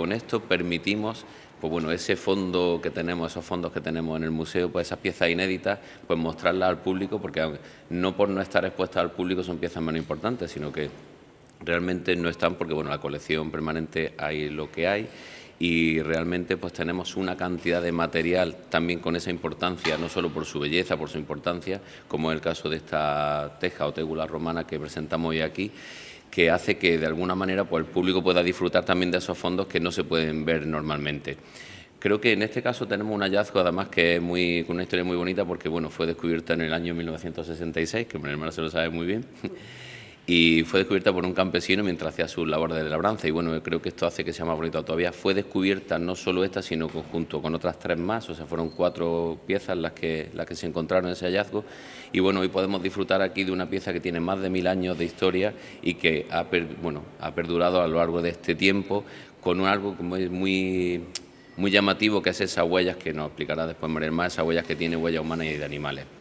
con esto permitimos pues bueno, ese fondo que tenemos, esos fondos que tenemos en el museo, pues esas piezas inéditas, pues mostrarlas al público, porque no por no estar expuestas al público son piezas menos importantes, sino que realmente no están porque, bueno, la colección permanente hay lo que hay y realmente pues tenemos una cantidad de material también con esa importancia, no solo por su belleza, por su importancia, como en el caso de esta teja o tegula romana que presentamos hoy aquí, que hace que de alguna manera pues, el público pueda disfrutar también de esos fondos que no se pueden ver normalmente. Creo que en este caso tenemos un hallazgo además que es muy, una historia muy bonita porque bueno, fue descubierta en el año 1966, que mi hermano se lo sabe muy bien y fue descubierta por un campesino mientras hacía su labor de labranza y bueno, creo que esto hace que sea más bonito todavía. Fue descubierta no solo esta, sino conjunto con otras tres más, o sea, fueron cuatro piezas las que, las que se encontraron en ese hallazgo y bueno, hoy podemos disfrutar aquí de una pieza que tiene más de mil años de historia y que ha, bueno, ha perdurado a lo largo de este tiempo con un algo muy muy llamativo que es esas huellas que nos explicará después María más esas huellas que tiene huellas humanas y de animales.